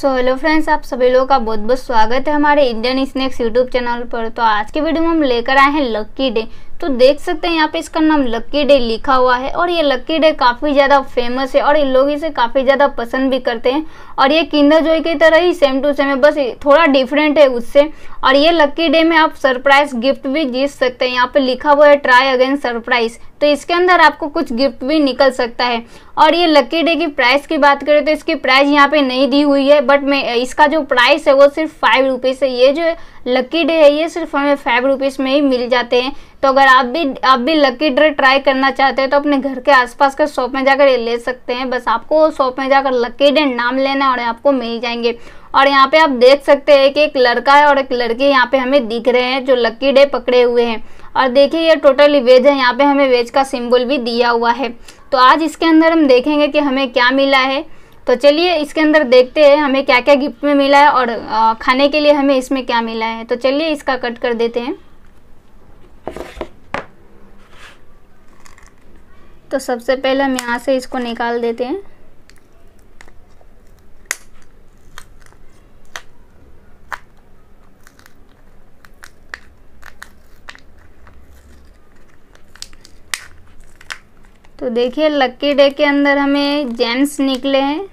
so hello friends आप सभी लोगों का बहुत बहुत स्वागत है हमारे इंडियन स्नैक्स यूट्यूब चैनल पर तो आज के वीडियो में हम लेकर आए हैं लक्की डे तो देख सकते हैं यहाँ पे इसका नाम लक्की डे लिखा हुआ है और ये लक्की डे काफ़ी ज़्यादा फेमस है और ये लोग इसे काफ़ी ज़्यादा पसंद भी करते हैं और ये किंदर जोई की तरह ही सेम टू सेम है बस थोड़ा डिफरेंट है उससे और ये लक्की डे में आप सरप्राइज गिफ्ट भी जीत सकते हैं यहाँ पे लिखा हुआ है ट्राई अगेन सरप्राइज तो इसके अंदर आपको कुछ गिफ्ट भी निकल सकता है और ये लकी डे की प्राइस की बात करें तो इसकी प्राइस यहाँ पे नहीं दी हुई है बट मैं इसका जो प्राइस है वो सिर्फ फाइव रुपीज़ है ये जो लकी डे है ये सिर्फ हमें फाइव रुपीज़ में ही मिल जाते हैं तो अगर आप भी आप भी लकी ड्रे ट्राई करना चाहते हैं तो अपने घर के आसपास के शॉप में जाकर ये ले सकते हैं बस आपको शॉप में जाकर लकी डे नाम लेना और आपको मिल जाएंगे और यहाँ पे आप देख सकते हैं कि एक लड़का है और एक लड़की यहाँ पे हमें दिख रहे हैं जो लक्की डे पकड़े हुए हैं और देखिए ये टोटली वेज है यहाँ पे हमें वेज का सिंबल भी दिया हुआ है तो आज इसके अंदर हम देखेंगे कि हमें क्या मिला है तो चलिए इसके अंदर देखते हैं हमें क्या क्या गिफ्ट में मिला है और खाने के लिए हमें इसमें क्या मिला है तो चलिए इसका कट कर देते हैं तो सबसे पहले हम यहाँ से इसको निकाल देते हैं तो देखिए लक्की डे के अंदर हमें जेम्स निकले हैं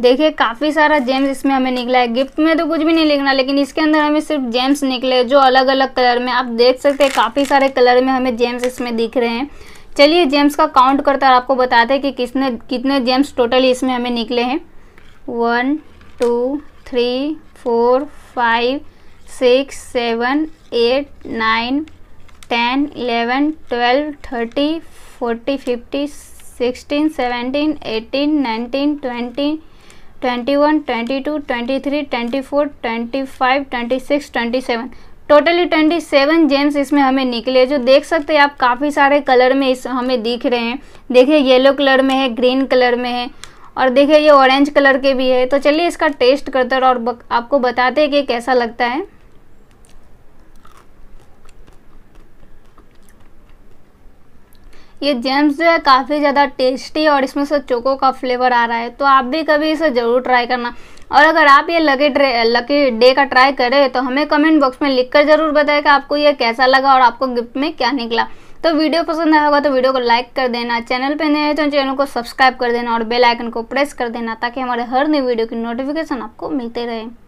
देखिए काफ़ी सारा जेम्स इसमें हमें निकला है गिफ्ट में तो कुछ भी नहीं लिखना लेकिन इसके अंदर हमें सिर्फ जेम्स निकले जो अलग अलग कलर में आप देख सकते हैं काफ़ी सारे कलर में हमें जेम्स इसमें दिख रहे हैं चलिए जेम्स का काउंट है और आपको बताते हैं कि किसने कितने जेम्स टोटली इसमें हमें निकले हैं one two three four five six seven eight nine ten eleven twelve thirty forty fifty sixteen seventeen eighteen nineteen twenty twenty one twenty two twenty three twenty four twenty five twenty six twenty seven totally twenty seven gems इसमें हमें निकले जो देख सकते हैं आप काफ़ी सारे कलर में इस हमें दिख रहे हैं देखिए येलो कलर में है ग्रीन कलर में है और देखिए ये ऑरेंज कलर के भी है तो चलिए इसका टेस्ट करते हैं और आपको बताते हैं कि कैसा लगता है ये जेम्स जो है काफ़ी ज़्यादा टेस्टी और इसमें से चोको का फ्लेवर आ रहा है तो आप भी कभी इसे ज़रूर ट्राई करना और अगर आप ये लकी लकी डे का ट्राई करें तो हमें कमेंट बॉक्स में लिख कर ज़रूर बताएं कि आपको ये कैसा लगा और आपको गिफ्ट में क्या निकला तो वीडियो पसंद आया होगा तो वीडियो को लाइक कर देना चैनल पे नए हैं तो चैनल को सब्सक्राइब कर देना और बेल आइकन को प्रेस कर देना ताकि हमारे हर नई वीडियो की नोटिफिकेशन आपको मिलते रहे